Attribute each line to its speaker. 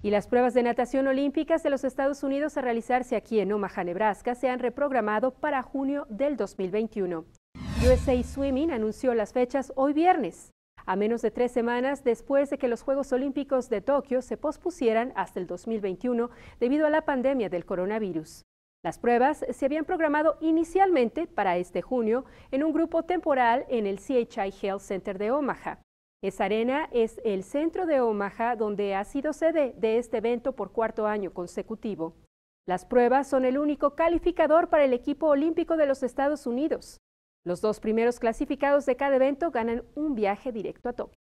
Speaker 1: Y las pruebas de natación olímpicas de los Estados Unidos a realizarse aquí en Omaha, Nebraska, se han reprogramado para junio del 2021. USA Swimming anunció las fechas hoy viernes, a menos de tres semanas después de que los Juegos Olímpicos de Tokio se pospusieran hasta el 2021 debido a la pandemia del coronavirus. Las pruebas se habían programado inicialmente para este junio en un grupo temporal en el CHI Health Center de Omaha. Esa arena es el centro de Omaha donde ha sido sede de este evento por cuarto año consecutivo. Las pruebas son el único calificador para el equipo olímpico de los Estados Unidos. Los dos primeros clasificados de cada evento ganan un viaje directo a Tokio.